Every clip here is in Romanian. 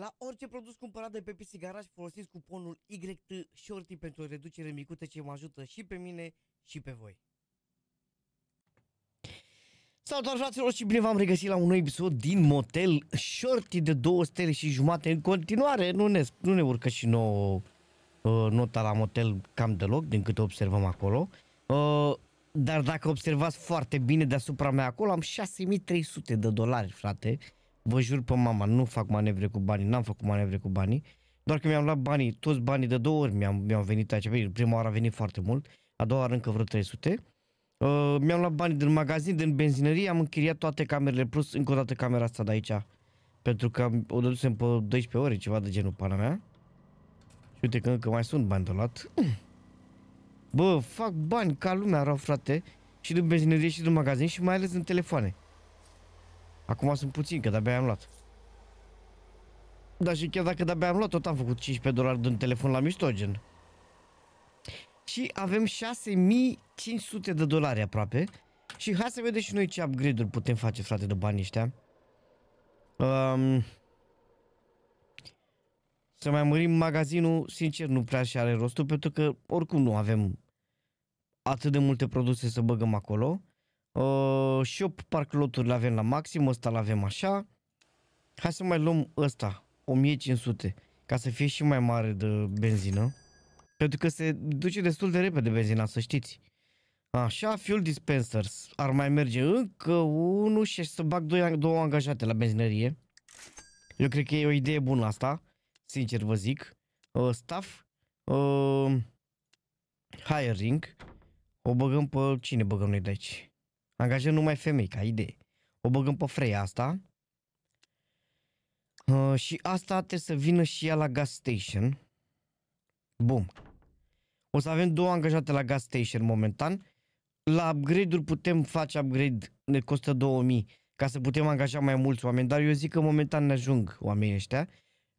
La orice produs cumpărat de pe PC Garage folosiți cuponul YT Shorty pentru o reducere micută ce mă ajută și pe mine și pe voi. Salutare fraților și bine v-am regăsit la un nou episod din motel Shorty de 2 stele și jumate în continuare. Nu ne, nu ne urcă și nouă uh, nota la motel cam deloc din câte observăm acolo. Uh, dar dacă observați foarte bine deasupra mea acolo am 6300 de dolari frate. Uh, vă jur pe mama, nu fac manevre cu banii, n-am făcut manevre cu banii, doar că mi-am luat banii, toți banii de două ori mi-am, mi-am venit aici, prima oară a venit foarte mult, a doua oară încă vreo 300, Uh, mi-am luat bani din magazin, din benzinărie, am închiriat toate camerele, plus încă o dată camera asta de aici. Pentru că o dădusem pe 12 ore, ceva de genul pana mea. Și uite că încă mai sunt bani de luat. Bă, fac bani ca lumea rău, frate. Și din benzinărie și din magazin și mai ales în telefoane. Acum sunt puțin, că de-abia am luat. Dar și chiar dacă de-abia am luat, tot am făcut 15 dolari din telefon la miștogen. Și avem 6500 de dolari aproape. Și hai să vedem și noi ce upgrade-uri putem face, frate, de banii ăștia. Um, să mai mărim magazinul, sincer, nu prea și are rostul, pentru că oricum nu avem atât de multe produse să băgăm acolo. Uh, și eu loturi le avem la maxim, ăsta l-avem așa. Hai să mai luăm ăsta, 1500, ca să fie și mai mare de benzină. Pentru că se duce destul de repede benzina, să știți. Așa, fuel dispensers. Ar mai merge încă unul și să bag doi, două angajate la benzinărie. Eu cred că e o idee bună asta, sincer vă zic. Uh, staff, uh, hiring, o băgăm pe cine băgăm noi de aici? Angajăm numai femei, ca idee. O băgăm pe freia asta. Uh, și asta trebuie să vină și ea la gas station. Bum. O să avem două angajate la gas station momentan. La upgrade-uri putem face upgrade, ne costă 2000 ca să putem angaja mai mulți oameni, dar eu zic că momentan ne ajung oamenii ăștia.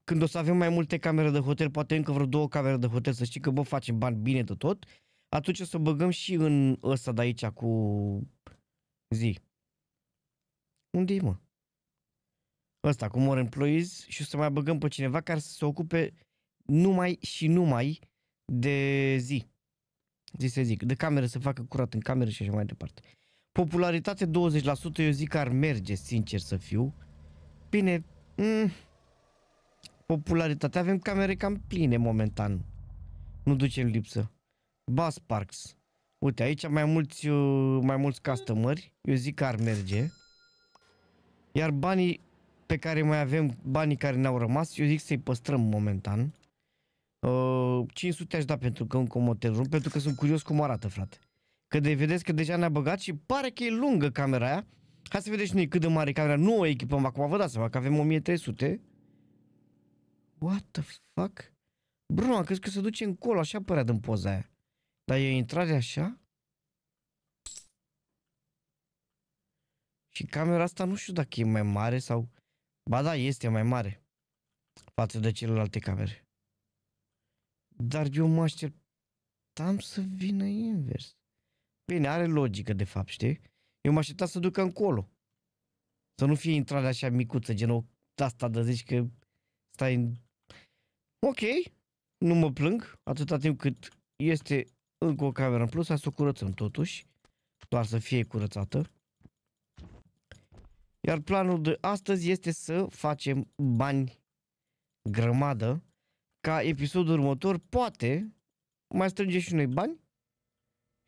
Când o să avem mai multe camere de hotel, poate încă vreo două camere de hotel, să știi că bă, facem bani bine de tot, atunci o să băgăm și în ăsta de aici cu Zi. unde mă? Ăsta, cu mor Employees și o să mai băgăm pe cineva care să se ocupe numai și numai de zi. Zi să zic, de cameră să facă curat în cameră și așa mai departe. Popularitate 20%, eu zic că ar merge, sincer să fiu. Bine, mm, popularitate, avem camere cam pline momentan. Nu ducem lipsă. Bus Parks, Uite, aici mai mulți, uh, mai mulți castămări. Eu zic că ar merge. Iar banii pe care mai avem, banii care ne-au rămas, eu zic să-i păstrăm momentan. Uh, 500 aș da pentru că încă un motel pentru că sunt curios cum arată, frate. Că de vedeți că deja ne-a băgat și pare că e lungă camera aia. Hai să vedem și noi cât de mare e camera. Nu o echipăm acum, vă dați seama că avem 1300. What the fuck? Bro, am crezut că se duce încolo, așa părea din poza aia. Dar e o intrare așa? Și camera asta nu știu dacă e mai mare sau... Ba da, este mai mare față de celelalte camere. Dar eu mă așteptam să vină invers. Bine, are logică de fapt, știi? Eu mă așteptam să ducă încolo. Să nu fie intrare așa micuță, gen o asta de zici că stai în... Ok, nu mă plâng atâta timp cât este încă o cameră în plus, să o curățăm totuși, doar să fie curățată. Iar planul de astăzi este să facem bani grămadă, ca episodul următor poate mai strânge și noi bani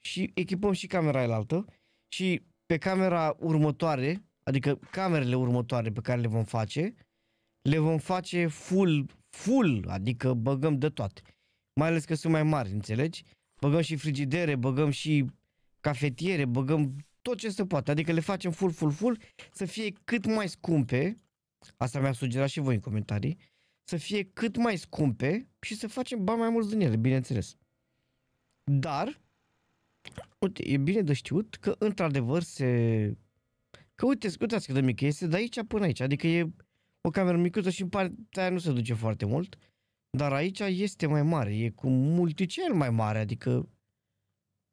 și echipăm și camera elaltă și pe camera următoare, adică camerele următoare pe care le vom face, le vom face full, full, adică băgăm de toate. Mai ales că sunt mai mari, înțelegi? băgăm și frigidere, băgăm și cafetiere, băgăm tot ce se poate. Adică le facem full, full, full să fie cât mai scumpe, asta mi-a sugerat și voi în comentarii, să fie cât mai scumpe și să facem bani mai mulți din ele, bineînțeles. Dar, uite, e bine de știut că într-adevăr se... Că uite, uitați cât de mică este, de aici până aici, adică e o cameră micuță și în partea aia nu se duce foarte mult. Dar aici este mai mare, e cu multicel mai mare, adică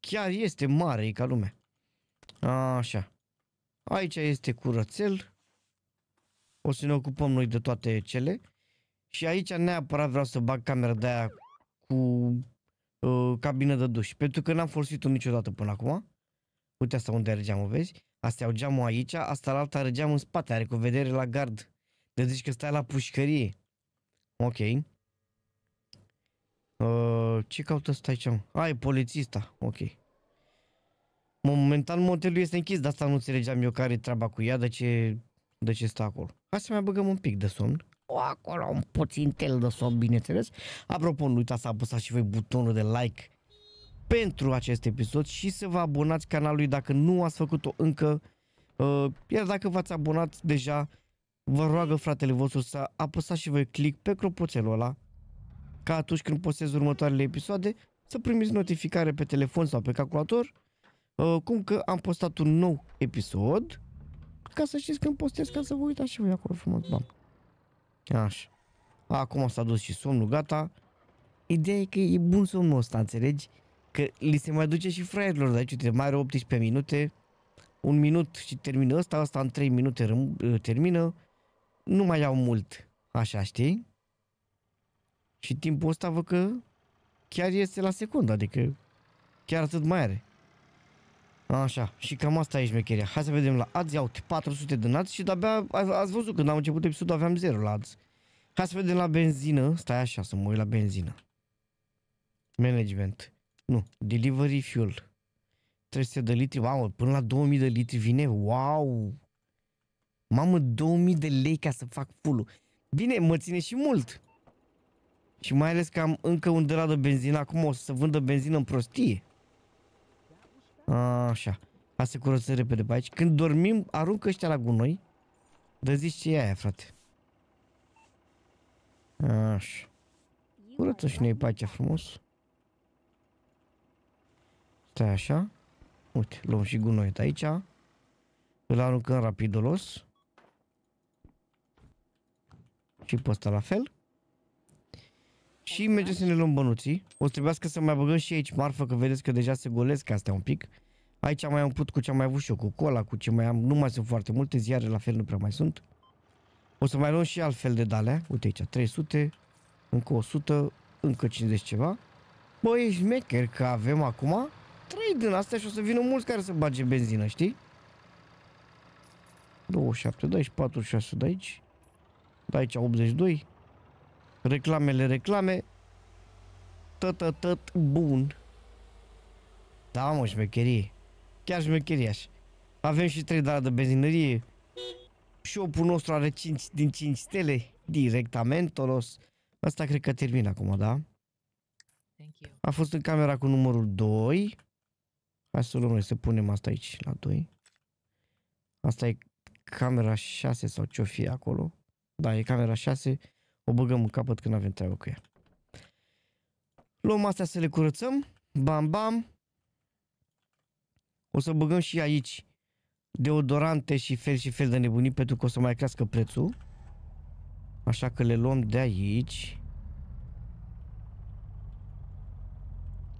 chiar este mare, e ca lumea. Așa. Aici este curățel. O să ne ocupăm noi de toate cele. Și aici neapărat vreau să bag camera de aia cu uh, cabină de duș. Pentru că n-am folosit-o niciodată până acum. Uite asta unde are geamul, vezi? Asta au geamul aici, asta la alta are geamul în spate, are cu vedere la gard. Deci că stai la pușcărie. Ok. Uh, ce caută stai aici? Ai, ah, polițista. Ok. Momentan motelul este închis, de asta nu înțelegeam eu care e treaba cu ea, de ce, de ce stă acolo. Hai să mai băgăm un pic de somn. O, acolo un puțin tel de somn, bineînțeles. Apropo, nu uitați să apăsați și voi butonul de like pentru acest episod și să vă abonați canalului dacă nu ați făcut-o încă. Uh, iar dacă v-ați abonat deja, vă roagă fratele vostru să apăsați și voi click pe clopoțelul ăla ca atunci când postez următoarele episoade, să primiți notificare pe telefon sau pe calculator uh, cum că am postat un nou episod ca să știți când postez, ca să vă uitați și voi acolo frumos, bam. Așa. Acum s-a dus și somnul, gata. Ideea e că e bun somnul ăsta, înțelegi? Că li se mai duce și fraierilor, dar uite, mai are 18 minute, un minut și termină ăsta, ăsta în 3 minute termină, nu mai iau mult, așa știi? Și timpul ăsta văd că chiar este la secundă, adică chiar atât mai are. Așa, și cam asta e șmecheria. Hai să vedem la azi iau 400 de nați și de-abia ați văzut când am început episodul aveam 0 la azi. Hai să vedem la benzină, stai așa să mă uit la benzină. Management, nu, delivery fuel. 300 de litri, wow, până la 2000 de litri vine, wow! Mamă, 2000 de lei ca să fac full -ul. Bine, mă ține și mult. Și mai ales că am încă un de la de benzină, acum o să vândă benzină în prostie. A, așa. A se curăță repede pe aici. Când dormim, aruncă ăștia la gunoi. Dă zici ce e aia, frate. Așa. Curăță și noi aici frumos. Stai așa. Uite, luăm și gunoi. de aici. Îl aruncăm rapidolos. Și pe ăsta la fel. Și mergem să ne luăm bănuții. O să trebuiască să mai băgăm și aici marfă, că vedeți că deja se golesc astea un pic. Aici am mai umplut cu ce am mai avut și eu, cu cola, cu ce mai am. Nu mai sunt foarte multe, ziare la fel nu prea mai sunt. O să mai luăm și altfel de dalea. Uite aici, 300, încă 100, încă 50 ceva. Bă, e șmecher că avem acum 3 din astea și o să vină mulți care să bage benzină, știi? 27, de aici 46 de aici. De aici 82. Reclamele, reclame. Tot, tot, bun. Da, mă, șmecherie. Chiar șmecherie așa. Avem și trei dolari de benzinărie. Shop-ul nostru are 5 din 5 stele. Directament, tolos. Asta cred că termin acum, da? A fost în camera cu numărul 2. Hai să luăm noi să punem asta aici la 2. Asta e camera 6 sau ce-o fie acolo. Da, e camera 6 o băgăm în capăt când avem treabă cu ea. Luăm astea să le curățăm, bam bam, o să băgăm și aici deodorante și fel și fel de nebunii pentru că o să mai crească prețul. Așa că le luăm de aici.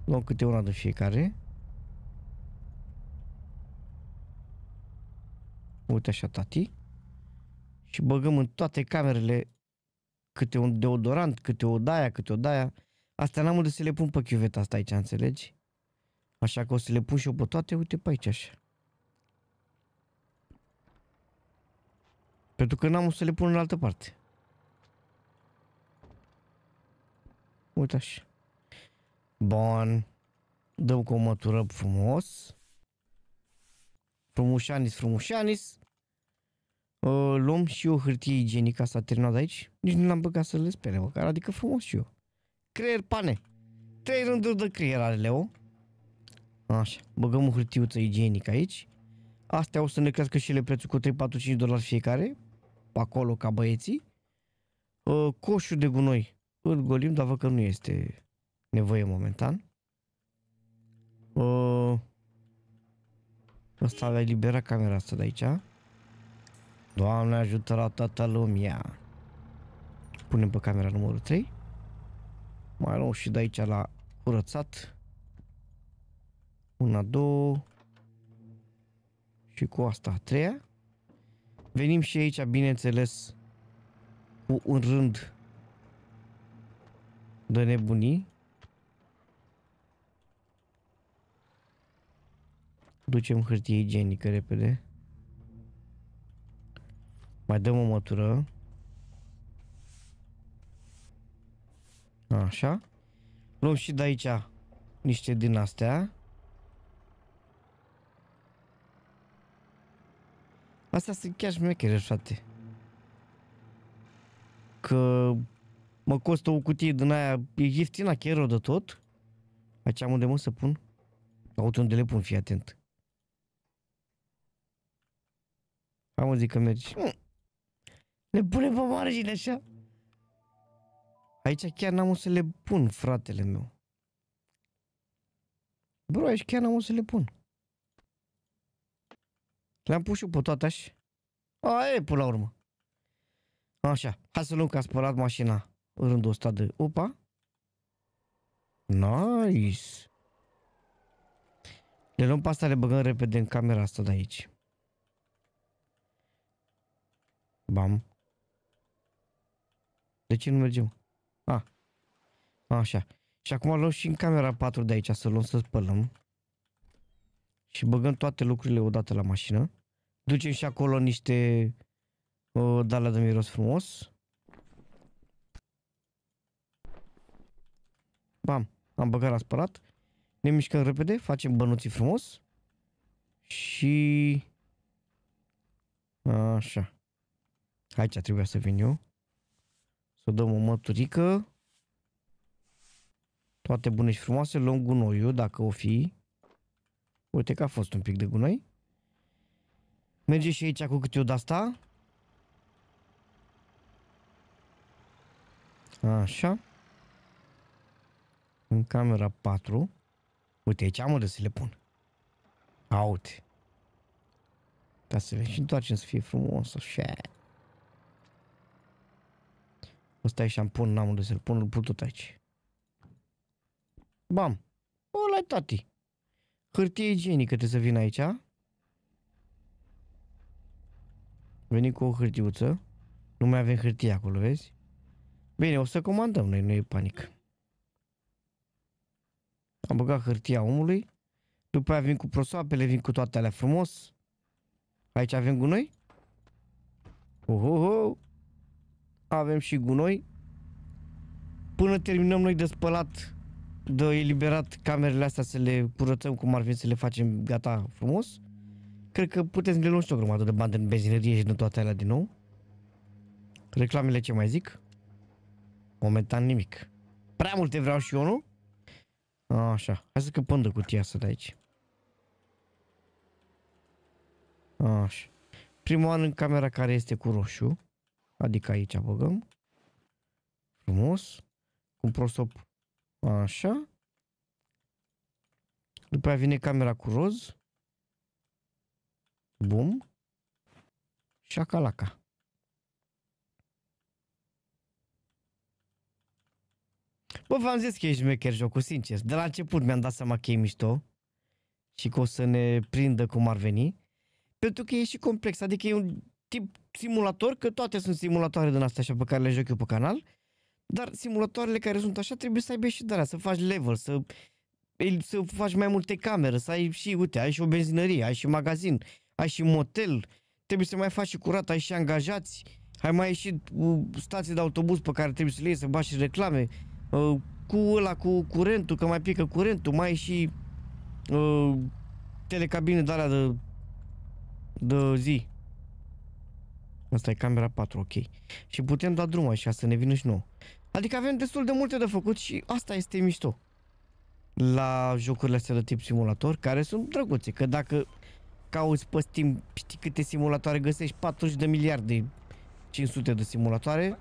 Luăm câte una de fiecare. Uite așa, tati. Și băgăm în toate camerele câte un deodorant, câte o daia, câte o daia. Astea n-am unde să le pun pe chiuveta asta aici, înțelegi? Așa că o să le pun și eu pe toate, uite pe aici așa. Pentru că n-am să le pun în altă parte. Uite așa. Bun. Dăm cu o mătură frumos. Frumușanis, frumușanis luăm și eu hârtie igienică, asta terminat aici. Nici nu l-am băgat să le spere, măcar, adică frumos și eu. Creier pane. Trei rânduri de creier are Leo. Așa, băgăm o hârtiuță igienică aici. Astea o să ne crească și ele prețul cu 3 5 dolari fiecare. Acolo, ca băieții. Uh, coșul de gunoi. Îl golim, dar văd că nu este nevoie momentan. asta ă, avea libera camera asta de aici. Doamne ajută la toată lumea. Punem pe camera numărul 3. Mai luăm și de aici la curățat. Una, două. Și cu asta a treia. Venim și aici, bineînțeles, cu un rând de nebunii. Ducem hârtie igienică repede. Mai dăm o mătură. Așa. Luăm și de aici niște din astea. Astea sunt chiar șmechere, frate. Că mă costă o cutie din aia, e ieftină chiar de tot. Aici am unde mă să pun. Auzi unde le pun, fii atent. Am zic că mergi. Mm. Le pune pe margine așa. Aici chiar n-am o să le pun, fratele meu. Bro, aici chiar n-am o să le pun. Le-am pus și pe toate așa. A, e, până la urmă. Așa, hai să luăm că a spălat mașina în rândul ăsta de... Opa! Nice! Le luăm pe asta, le băgăm repede în camera asta de aici. Bam. De ce nu mergem? A. Așa. Și acum luăm și în camera 4 de aici să luăm să spălăm. Și băgăm toate lucrurile odată la mașină. Ducem și acolo niște uh, dale de miros frumos. Bam, am băgat la spălat. Ne mișcăm repede, facem bănuții frumos. Și... Așa. Aici trebuia să vin eu. Să dăm o măturică. Toate bune și frumoase. Luăm gunoiul, dacă o fi. Uite că a fost un pic de gunoi. Merge și aici cu câte o de-asta. Așa. În camera 4. Uite, aici am unde să le pun. Aute. Ca să le și întoarcem să fie frumos, așa. Ăsta e șampon, n-am unde să-l pun, îl pun tot aici. Bam! O la tati! Hârtie igienică trebuie să vin aici. Veni cu o hârtiuță. Nu mai avem hârtie acolo, vezi? Bine, o să comandăm noi, nu e panică. Am băgat hârtia omului. După aia vin cu prosoapele, vin cu toate alea frumos. Aici avem gunoi? Uhuhu! avem și gunoi. Până terminăm noi de spălat, de eliberat camerele astea să le curățăm cum ar fi să le facem gata frumos, cred că puteți să le luăm și o grămadă de bani în benzinărie și de toate alea din nou. Reclamele ce mai zic? Momentan nimic. Prea multe vreau și eu, nu? Așa, hai să căpăm de cutia asta de aici. Așa. Primul an în camera care este cu roșu. Adică aici băgăm. Frumos. Cu prosop. Așa. După aia vine camera cu roz. Bum. Și acalaca. Bă, v-am zis că e șmecher jocul, sincer. De la început mi-am dat seama că e mișto și că o să ne prindă cum ar veni. Pentru că e și complex, adică e un tip simulator, că toate sunt simulatoare din astea așa pe care le joc eu pe canal, dar simulatoarele care sunt așa trebuie să aibă și de să faci level, să, să faci mai multe camere, să ai și, uite, ai și o benzinărie, ai și magazin, ai și motel, trebuie să mai faci și curat, ai și angajați, ai mai ieșit stații de autobuz pe care trebuie să le iei, să bași reclame, uh, cu ăla, cu curentul, că mai pică curentul, mai și uh, telecabine de alea de, de zi. Asta e camera 4, ok. Și putem da drumul așa, să ne vină și nouă. Adică avem destul de multe de făcut și asta este mișto. La jocurile astea de tip simulator, care sunt drăguțe. Că dacă cauți pe Steam, știi câte simulatoare găsești? 40 de miliarde, 500 de simulatoare.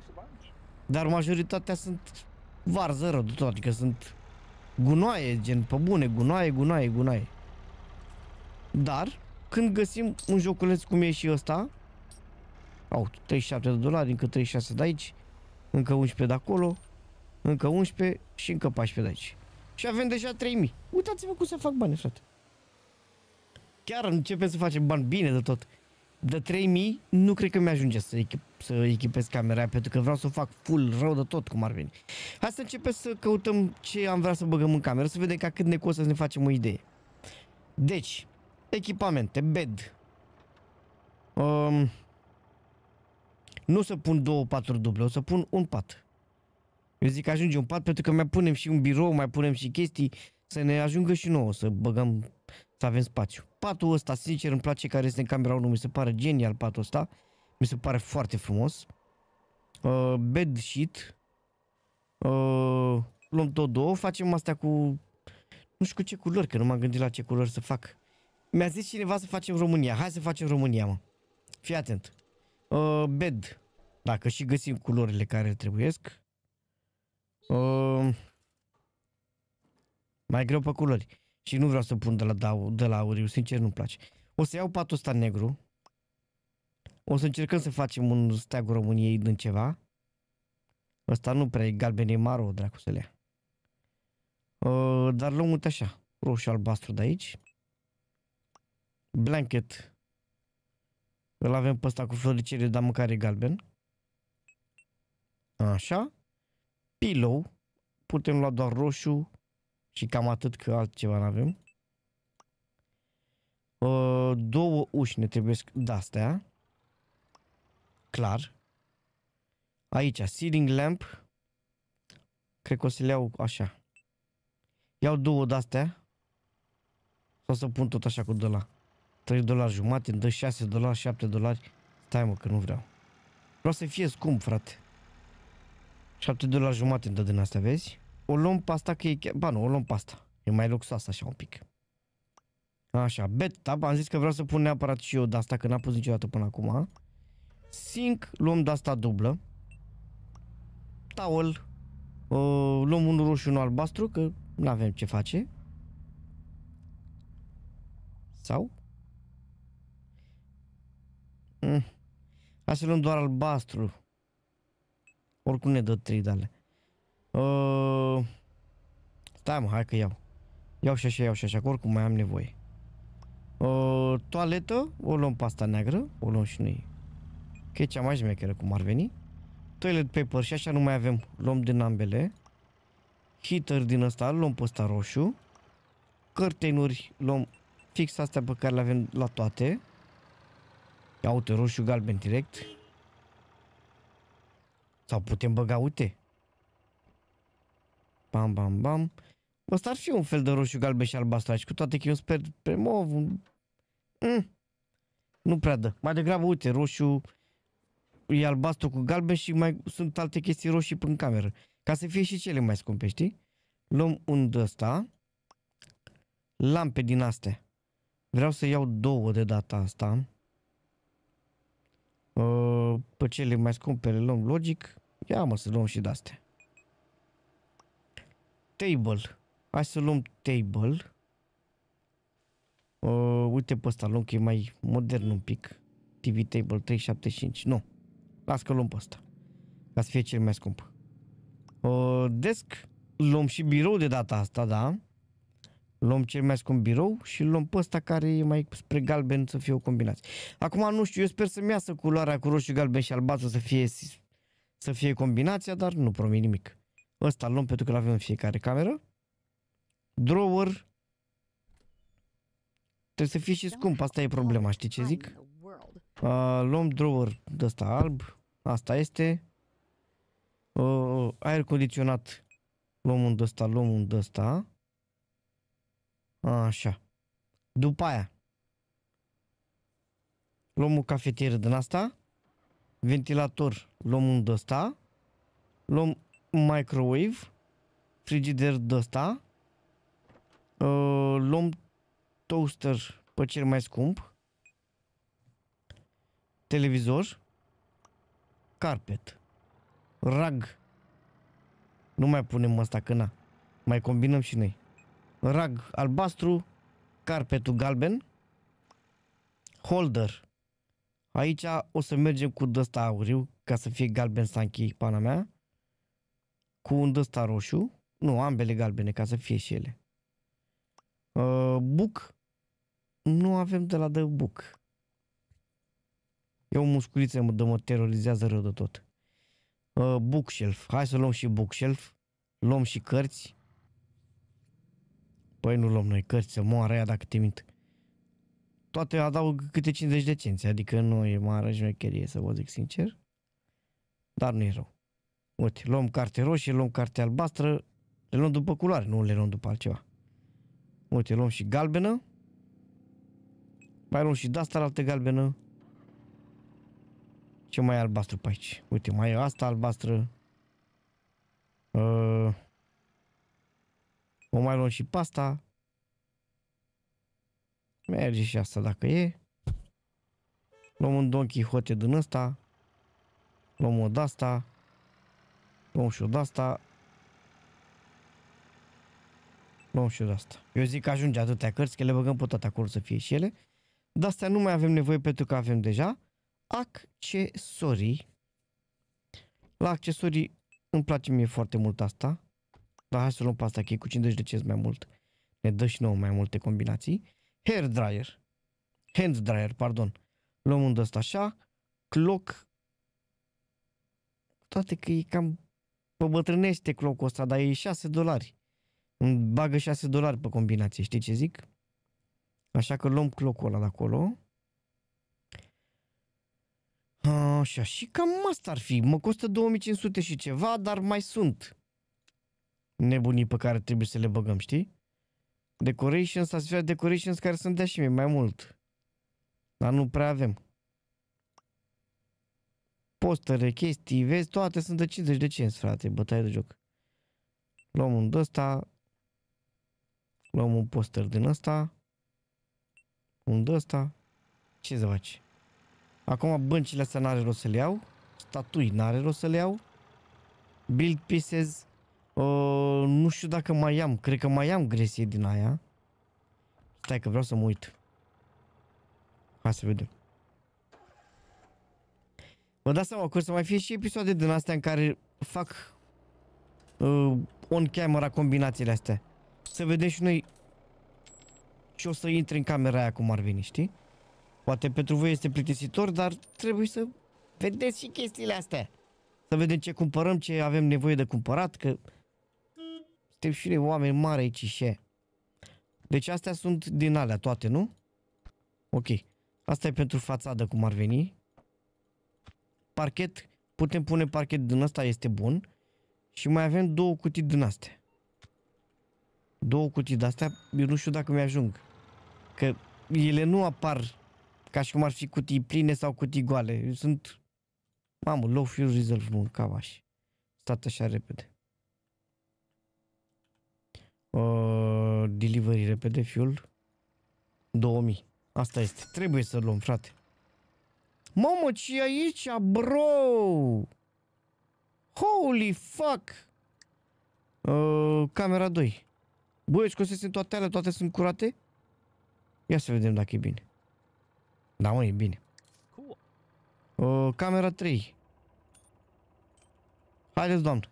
Dar majoritatea sunt varză rău de tot, adică sunt gunoaie, gen pe bune, gunoaie, gunoaie, gunoaie. Dar, când găsim un joculeț cum e și ăsta, au 37 de dolari, încă 36 de aici, încă 11 de acolo, încă 11 și încă 14 de aici. Și avem deja 3000. Uitați-vă cum se fac bani, frate. Chiar începem să facem bani bine de tot. De 3000 nu cred că mi-ajunge să, echip, să echipez camera pentru că vreau să o fac full rău de tot cum ar veni. Hai să începem să căutăm ce am vrea să băgăm în cameră, să vedem ca cât ne costă să ne facem o idee. Deci, echipamente, bed, um, nu o să pun două paturi duble, o să pun un pat. Eu zic că ajunge un pat pentru că mai punem și un birou, mai punem și chestii, să ne ajungă și nouă, să băgăm, să avem spațiu. Patul ăsta, sincer, îmi place care este în camera 1, mi se pare genial patul ăsta, mi se pare foarte frumos. Uh, bed sheet, uh, luăm tot două, facem astea cu, nu știu cu ce culori, că nu m-am gândit la ce culori să fac. Mi-a zis cineva să facem România, hai să facem România, mă. Fii atent. Uh, bed, dacă și găsim culorile care trebuiesc. Uh, mai greu pe culori. Și nu vreau să pun de la, de la auriu, sincer nu-mi place. O să iau patul ăsta negru. O să încercăm să facem un steag României din ceva. Ăsta nu prea e galben, e maro, dracu să ia. Uh, dar luăm uite așa. Roșu albastru de aici. Blanket. Îl avem pe ăsta cu floricele, dar măcar e galben. Așa. Pillow. Putem lua doar roșu și cam atât că altceva nu avem. Uh, două uși ne trebuie de-astea. Clar. Aici, ceiling lamp. Cred că o să le iau așa. Iau două de-astea. Sau să pun tot așa cu de la. 3 dolari jumate, îmi dă 6 dolari, 7 dolari. Stai mă că nu vreau. Vreau să fie scump, frate. 7 dolari jumate îmi dă din astea, vezi? O luăm pasta că e chiar... Ba nu, o luăm pasta. E mai luxoasă așa un pic. Așa, bet tab, am zis că vreau să pun neapărat și eu de asta, că n-am pus niciodată până acum. Sink, luăm de asta dublă. Towel, uh, luăm unul roșu, unul albastru, că nu avem ce face. Sau? Mm. Hai să luăm doar albastru. Oricum ne dă 3 dale. Uh, stai mă, hai că iau. Iau și așa, iau și așa, că oricum mai am nevoie. Uh, toaletă, o luăm pasta neagră, o luăm și noi. Că e cea mai șmecheră cum ar veni. Toilet paper și așa nu mai avem, luăm din ambele. Heater din ăsta, luăm pe ăsta roșu. Cărtenuri, luăm fix astea pe care le avem la toate. Ia uite, roșu, galben direct. Sau putem băga, uite. Bam, bam, bam. Ăsta ar fi un fel de roșu, galben și albastru aici, cu toate că eu sper pe mov. Mm. Nu prea dă. Mai degrabă, uite, roșu e albastru cu galben și mai sunt alte chestii roșii prin cameră. Ca să fie și cele mai scumpe, știi? Luăm un de ăsta. Lampe din astea. Vreau să iau două de data asta. Ă, pe cele mai scumpe le luăm logic. Ia mă să luăm și de-astea. Table. Hai să luăm table. Uh, uite pe ăsta, luăm că e mai modern un pic. TV Table 375. Nu. Las că luăm pe ăsta. Ca să fie cel mai scump. Uh, desk. Luăm și birou de data asta, da? Luăm cel mai scump birou și luăm pe ăsta care e mai spre galben să fie o combinație. Acum nu știu, eu sper să-mi iasă culoarea cu roșu, galben și albastru să fie să fie combinația, dar nu promit nimic. Ăsta luăm pentru că l-avem în fiecare cameră. Drawer. Trebuie să fie și scump, asta e problema, știi ce zic? Uh, luăm drawer de ăsta alb, asta este. Uh, aer condiționat, luăm un de ăsta, luăm un de ăsta. Așa. După aia, luăm o cafetieră din asta ventilator, luăm un de ăsta, luăm microwave, frigider de ăsta, uh, luăm toaster pe cel mai scump, televizor, carpet, rag, nu mai punem asta că na, mai combinăm și noi, rag albastru, carpetul galben, holder, Aici o să mergem cu dăsta auriu, ca să fie galben să închei pana mea, cu un dăsta roșu, nu, ambele galbene, ca să fie și ele. Uh, buc, nu avem de la de buc. E o musculiță, mă, de mă terorizează rău de tot. Uh, bookshelf, hai să luăm și bookshelf, luăm și cărți. Păi nu luăm noi cărți, să moară aia dacă te mint toate adaug câte 50 de cenți, adică nu e mare jmecherie, să vă zic sincer, dar nu e rău. Uite, luăm carte roșie, luăm carte albastră, le luăm după culoare, nu le luăm după altceva. Uite, luăm și galbenă, mai luăm și de asta altă galbenă, ce mai e albastru pe aici? Uite, mai e asta albastră. Uh, o mai luăm și pasta. Merge și asta dacă e. Luăm un Don Quixote din ăsta. Luăm o asta Luăm și o de-asta. Luăm și o de-asta. Eu zic că ajunge atâtea cărți, că le băgăm pe toate acolo să fie și ele. De astea nu mai avem nevoie pentru că avem deja accesorii. La accesorii îmi place mie foarte mult asta. Dar hai să luăm pe asta, că e cu 50 de cez mai mult. Ne dă și nouă mai multe combinații hair dryer, hand dryer, pardon. Luăm un ăsta așa, cloc, toate că e cam păbătrânește clocul ăsta, dar e 6 dolari. Îmi bagă 6 dolari pe combinație, știi ce zic? Așa că luăm clocul ăla de acolo. Așa, și cam asta ar fi. Mă costă 2500 și ceva, dar mai sunt nebunii pe care trebuie să le băgăm, știi? Decorations, să fie decorations care sunt de mie mai mult. Dar nu prea avem. Postere, chestii, vezi, toate sunt de 50 de cenți, frate, bătaie de joc. Luăm un ăsta, luăm un poster din ăsta, un ăsta, ce să faci? Acum băncile astea n-are rost să le iau, statui n-are rost să le iau, build pieces Uh, nu știu dacă mai am, cred că mai am gresie din aia. Stai că vreau să mă uit. Hai să vedem. Vă dați seama că să mai fie și episoade din astea în care fac uh, on camera combinațiile astea. Să vedem și noi ce o să intre în camera aia cum ar veni, știi? Poate pentru voi este plictisitor, dar trebuie să vedeți și chestiile astea. Să vedem ce cumpărăm, ce avem nevoie de cumpărat, că suntem și noi oameni mari aici și Deci astea sunt din alea toate, nu? Ok. Asta e pentru fațadă cum ar veni. Parchet, putem pune parchet din ăsta, este bun. Și mai avem două cutii din astea. Două cutii de astea, eu nu știu dacă mi-ajung. Că ele nu apar ca și cum ar fi cutii pline sau cutii goale. Sunt, mamă, low fuel reserve, nu, cam așa. Stat așa repede uh, delivery repede, fiul. 2000. Asta este. Trebuie să luăm, frate. Mamă, ce aici, bro? Holy fuck! Uh, camera 2. Băi, sunt toate alea, toate sunt curate? Ia să vedem dacă e bine. Da, mă, e bine. Uh, camera 3. Haideți, doamnă.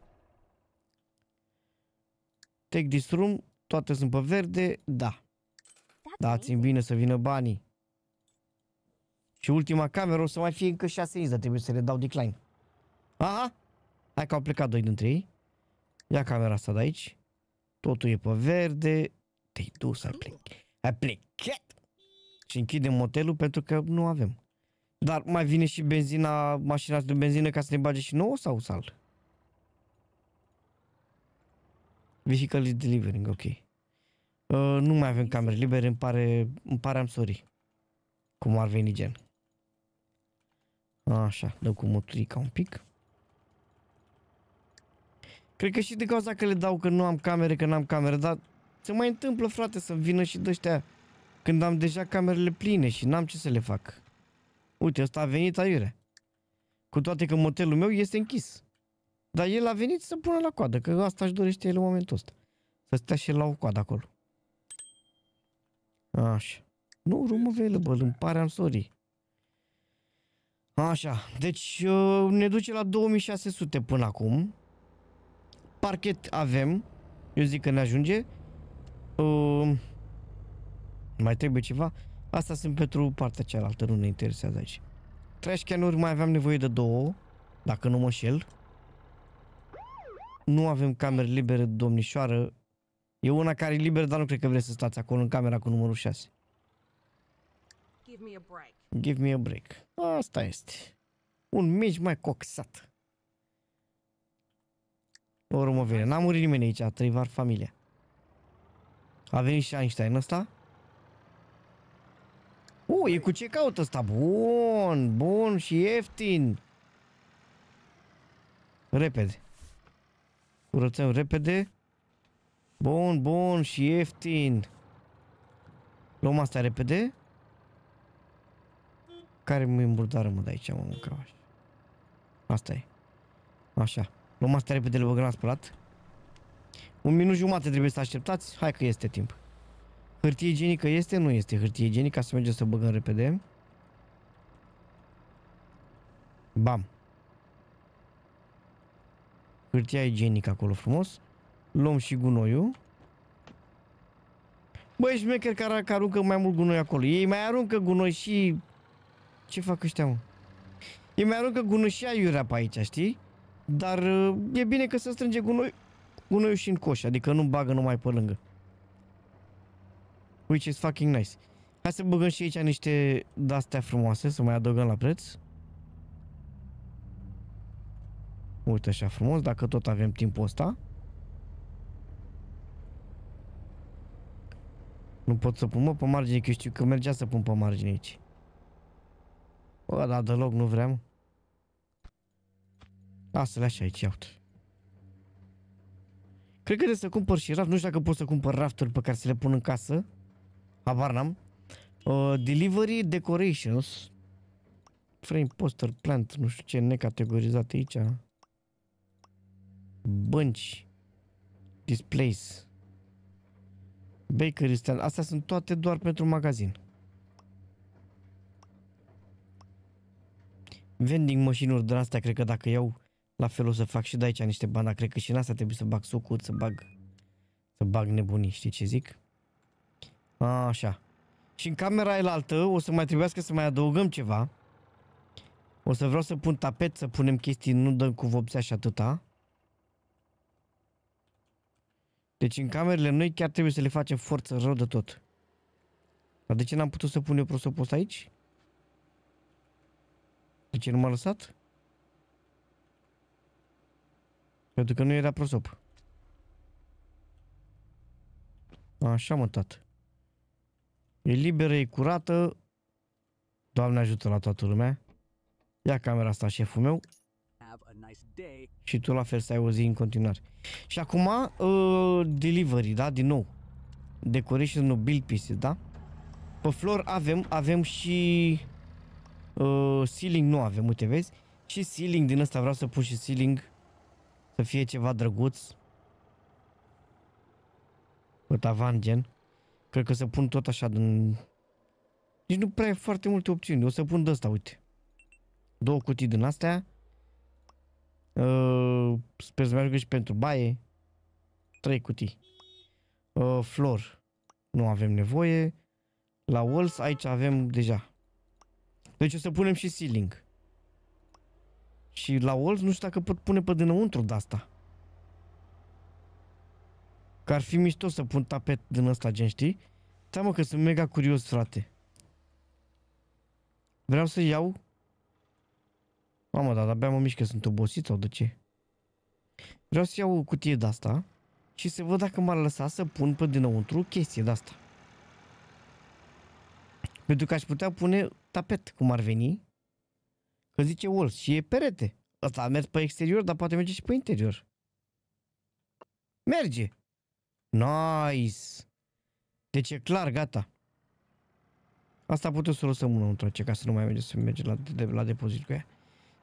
Take this room, toate sunt pe verde, da. Dați-mi da, bine să vină banii. Și ultima cameră o să mai fie încă 6 inci, dar trebuie să le dau decline. Aha! Hai că au plecat doi dintre ei. Ia camera asta de aici. Totul e pe verde. Te-ai dus, ai plecat. Ai Și închidem motelul pentru că nu avem. Dar mai vine și benzina, mașina de benzină ca să ne bage și nouă sau sal? Vehicle is delivering, ok. Uh, nu mai avem camere libere, îmi pare, îmi pare am sorry. Cum ar veni gen. Așa, dau cu motorica un pic. Cred că și de cauza că le dau că nu am camere, că n-am camere, dar se mai întâmplă, frate, să vină și de ăștia când am deja camerele pline și n-am ce să le fac. Uite, ăsta a venit aiure. Cu toate că motelul meu este închis. Dar el a venit să pună la coadă, că asta își dorește el în momentul ăsta. Să stea și el la o coadă acolo. Așa. Nu, velă, bă, îmi pare, am sorry. Așa, deci uh, ne duce la 2600 până acum. Parchet avem, eu zic că ne ajunge. Uh, mai trebuie ceva? Asta sunt pentru partea cealaltă, nu ne interesează aici. Trash can mai aveam nevoie de două, dacă nu mă șel nu avem camere libere, domnișoară. E una care e liberă, dar nu cred că vreți să stați acolo în camera cu numărul 6. Give me a break. Give me a break. Asta este. Un mic mai coxat. O rămăvire. N-a murit nimeni aici, a trăit familia. A venit și Einstein ăsta? U, e cu ce caut ăsta? Bun, bun și ieftin. Repede. Curățăm repede. Bun, bun și ieftin. Luăm asta repede. Care mi-e murdară, mă, de aici, mă, mâncavaș. Asta e. Așa. Luăm asta repede, le băgăm la spălat. Un minut jumate trebuie să așteptați. Hai că este timp. Hârtie igienică este? Nu este hârtie igienică. Să mergem să băgăm repede. Bam hârtia igienică acolo frumos. Luăm și gunoiul. Băi, șmecher care, care aruncă mai mult gunoi acolo. Ei mai aruncă gunoi și... Ce fac ăștia, mă? Ei mai aruncă gunoi și aiurea pe aici, știi? Dar e bine că se strânge gunoi, gunoiul și în coș, adică nu bagă numai pe lângă. Which is fucking nice. Hai să băgăm și aici niște de-astea frumoase, să mai adăugăm la preț. Uite așa frumos, dacă tot avem timpul ăsta. Nu pot să pun, mă, pe margine, că știu că mergea să pun pe margine aici. Bă, dar deloc nu vrem. Lasă-le așa aici, iau -te. Cred că trebuie să cumpăr și raft. Nu știu dacă pot să cumpăr rafturi pe care să le pun în casă. Habar n-am. Uh, delivery Decorations. Frame Poster Plant, nu știu ce necategorizat aici bănci, displays, bakery stand. Astea sunt toate doar pentru magazin. Vending mașinuri de astea, cred că dacă iau, la fel o să fac și de aici niște bani, dar cred că și în asta trebuie să bag sucuri, să bag, să bag nebunii, știi ce zic? A, așa. Și în camera elaltă o să mai trebuiască să mai adăugăm ceva. O să vreau să pun tapet, să punem chestii, nu dăm cu vopsea și atâta. Deci în camerele noi chiar trebuie să le facem forță rău de tot. Dar de ce n-am putut să pun eu prosopost aici? De ce nu m-a lăsat? Pentru că nu era prosop. Așa mă, tată. E liberă, e curată. Doamne ajută la toată lumea. Ia camera asta, șeful meu. Și tu la fel să ai o zi în continuare. Și acum, uh, delivery, da, din nou. Decoration build pieces, da? Pe flor avem, avem și uh, ceiling nu avem, uite, vezi? Și ceiling din ăsta vreau să pun și ceiling să fie ceva drăguț. Cu tavan gen. Cred că să pun tot așa din... Nici nu prea e foarte multe opțiuni. O să pun de asta, uite. Două cutii din astea. Uh, sper să meargă și pentru baie. Trei cutii. Uh, flor. Nu avem nevoie. La walls aici avem deja. Deci o să punem și ceiling. Și la walls nu știu dacă pot pune pe dinăuntru de asta. Că ar fi mișto să pun tapet din ăsta gen, știi? Stai mă, că sunt mega curios, frate. Vreau să iau Mamă, dar abia mă mișcă, sunt obosit sau de ce? Vreau să iau o cutie de asta și să văd dacă m-ar lăsa să pun pe dinăuntru chestie de asta. Pentru că aș putea pune tapet, cum ar veni, că zice walls și e perete. Asta a mers pe exterior, dar poate merge și pe interior. Merge! Nice! Deci e clar, gata. Asta putem să o lăsăm unul într ca să nu mai merge să merge la, de, la depozit cu ea.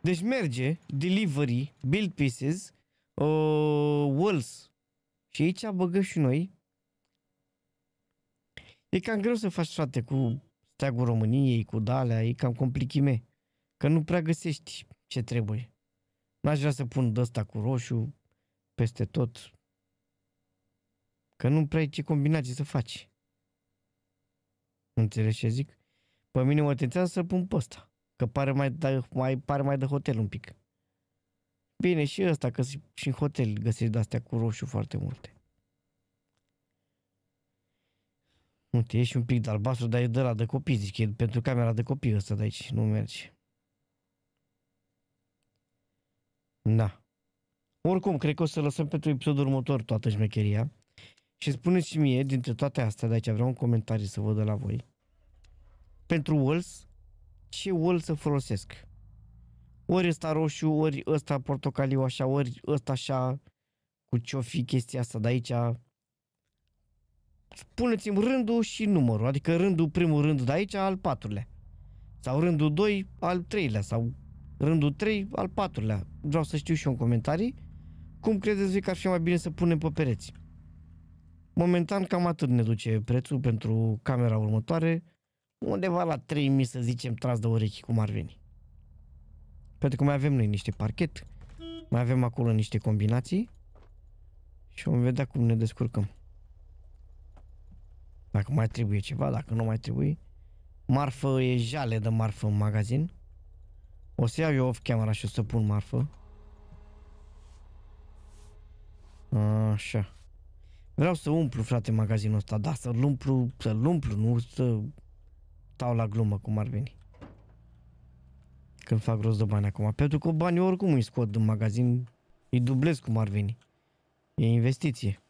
Deci merge delivery, build pieces, uh, walls. Și aici băgăm și noi. E cam greu să faci toate cu steagul României, cu Dalea, e cam complicime. Că nu prea găsești ce trebuie. N-aș vrea să pun de ăsta cu roșu peste tot. Că nu prea ai ce combinație să faci. Înțelegi ce zic? Pe mine mă tentează să pun pe ăsta. Că pare mai de, da, mai, pare mai de hotel un pic. Bine, și ăsta, că și în hotel găsești de-astea cu roșu foarte multe. Uite, e și un pic de albastru, dar e de la de copii, zici că e pentru camera de copii ăsta de aici, nu merge. Da. Oricum, cred că o să lăsăm pentru episodul următor toată șmecheria. Și spuneți și mie, dintre toate astea de aici, vreau un comentariu să văd de la voi. Pentru Walls, ce ul să folosesc. Ori ăsta roșu, ori ăsta portocaliu așa, ori ăsta așa, cu ce-o fi chestia asta de aici. Puneți-mi rândul și numărul, adică rândul, primul rând de aici, al patrulea. Sau rândul 2, al treilea, sau rândul 3, al patrulea. Vreau să știu și eu în comentarii cum credeți că ar fi mai bine să punem pe pereți. Momentan cam atât ne duce prețul pentru camera următoare undeva la 3000, să zicem, tras de urechi, cum ar veni. Pentru că mai avem noi niște parchet, mai avem acolo niște combinații și vom vedea cum ne descurcăm. Dacă mai trebuie ceva, dacă nu mai trebuie. Marfă e jale de marfă în magazin. O să iau eu off camera și o să pun marfă. Așa. Vreau să umplu, frate, magazinul ăsta, da, să-l umplu, să-l umplu, nu să stau la glumă cum ar veni. Când fac rost de bani acum. Pentru că banii oricum îi scot din magazin, îi dublez cum ar veni. E investiție.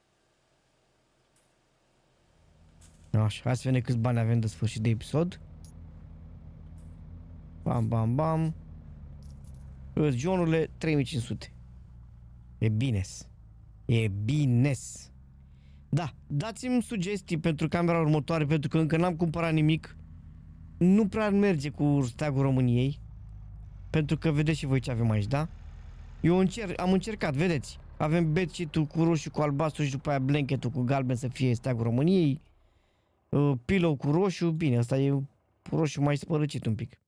Așa, hai să vedem câți bani avem de sfârșit de episod. Bam, bam, bam. Jonurile 3500. E bines. E bines. Da, dați-mi sugestii pentru camera următoare, pentru că încă n-am cumpărat nimic nu prea merge cu steagul României, pentru că vedeți și voi ce avem aici, da? Eu încerc, am încercat, vedeți, avem bedsheet cu roșu, cu albastru și după aia blanket cu galben să fie steagul României, uh, pillow cu roșu, bine, asta e roșu mai spărăcit un pic.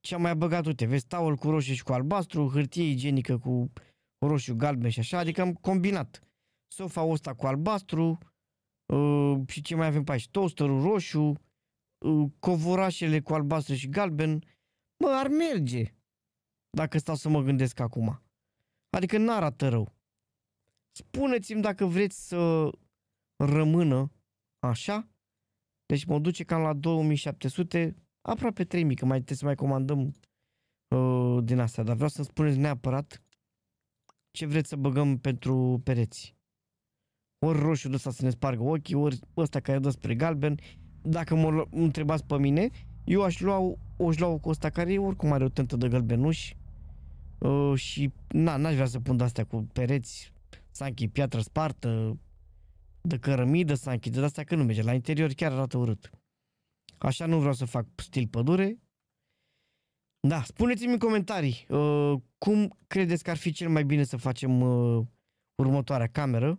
Ce am mai băgat, uite, vezi, taul cu roșu și cu albastru, hârtie igienică cu roșu, galben și așa, adică am combinat sofa ăsta cu albastru uh, și ce mai avem pe aici, toasterul roșu, covorașele cu albastru și galben, mă, ar merge, dacă stau să mă gândesc acum. Adică n-arată rău. Spuneți-mi dacă vreți să rămână așa, deci mă duce cam la 2700, aproape 3000, că mai trebuie să mai comandăm uh, din asta, dar vreau să-mi spuneți neapărat ce vreți să băgăm pentru pereți. Ori roșu de să ne spargă ochii, ori ăsta care dă spre galben, dacă mă întrebați pe mine, eu aș lua, aș lua cu Costa care oricum are o tentă de gălbenuș uh, și na, n-aș vrea să pun de-astea cu pereți, sanchi, piatră spartă, de cărămidă sanchi, de astea că nu merge. La interior chiar arată urât. Așa nu vreau să fac stil pădure. Da, spuneți-mi în comentarii uh, cum credeți că ar fi cel mai bine să facem uh, următoarea cameră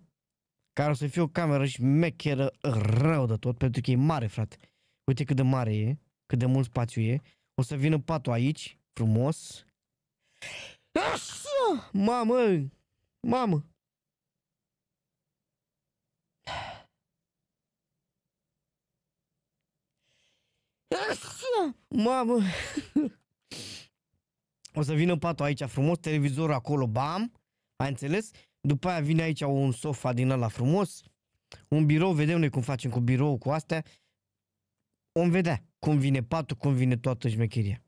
care o să fie o cameră mecheră rău de tot, pentru că e mare, frate. Uite cât de mare e, cât de mult spațiu e. O să vină patul aici, frumos. Așa! Mamă! Mamă! Așa! Mamă! O să vină patul aici frumos, televizorul acolo, bam! Ai înțeles? După aia vine aici un sofa din ăla frumos, un birou, vedem noi cum facem cu birou, cu astea. Om vedea cum vine patul, cum vine toată șmecheria.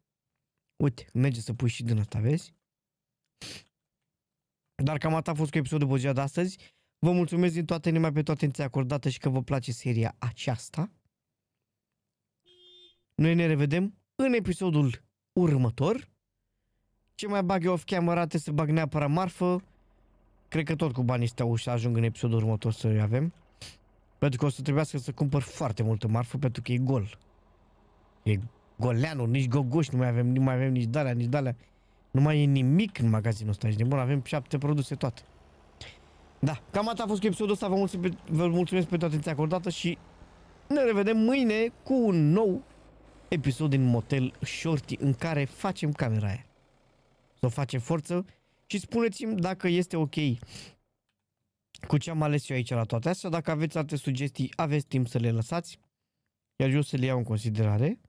Uite, merge să pui și din asta, vezi? Dar cam atât a fost cu episodul Bogea de astăzi. Vă mulțumesc din toată inima pe toată atenția acordată și că vă place seria aceasta. Noi ne revedem în episodul următor. Ce mai bag eu off-camera, să bag neapărat marfă. Cred că tot cu banii stau și ajung în episodul următor să avem. Pentru că o să trebuiască să cumpăr foarte multă marfă pentru că e gol. E goleanu, nici gogoși nu mai avem, nu mai avem nici dalea, nici dalea. Nu mai e nimic în magazinul ăsta. Și nebun, avem șapte produse toate. Da, cam atât a fost cu episodul ăsta. Vă mulțumesc, vă mulțumesc pentru atenția acordată și ne revedem mâine cu un nou episod din Motel Shorty în care facem camera aia. Să o facem forță și spuneți-mi dacă este ok cu ce am ales eu aici la toate astea. Dacă aveți alte sugestii, aveți timp să le lăsați, iar eu să le iau în considerare.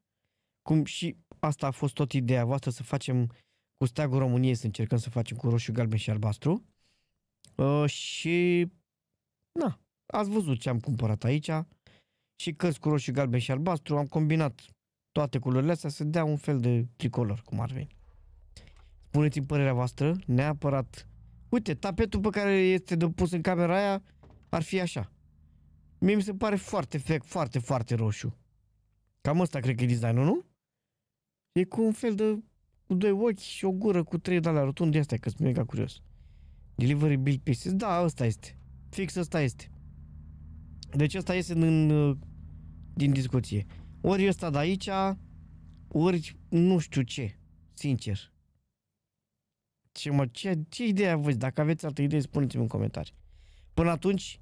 Cum și asta a fost tot ideea voastră, să facem cu steagul României, să încercăm să facem cu roșu, galben și albastru. Uh, și, na, ați văzut ce am cumpărat aici. Și cărți cu roșu, galben și albastru, am combinat toate culorile astea să dea un fel de tricolor, cum ar veni. Puneți-mi părerea voastră, neapărat. Uite, tapetul pe care este pus în camera aia ar fi așa. Mie mi se pare foarte fec, foarte, foarte roșu. Cam ăsta cred că e designul, nu? E cu un fel de... cu doi ochi și o gură cu trei de alea rotunde astea, că sunt mega curios. Delivery build pieces. Da, ăsta este. Fix ăsta este. Deci ăsta este în, din discuție. Ori ăsta de aici, ori nu știu ce, sincer ce, mă, ce, ce idee aveți? Dacă aveți altă idee, spuneți-mi în comentarii. Până atunci,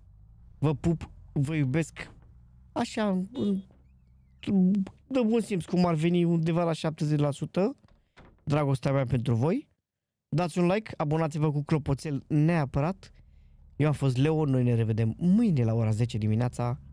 vă pup, vă iubesc așa, de bun simț, cum ar veni undeva la 70% dragostea mea pentru voi. Dați un like, abonați-vă cu clopoțel neapărat. Eu am fost Leo, noi ne revedem mâine la ora 10 dimineața.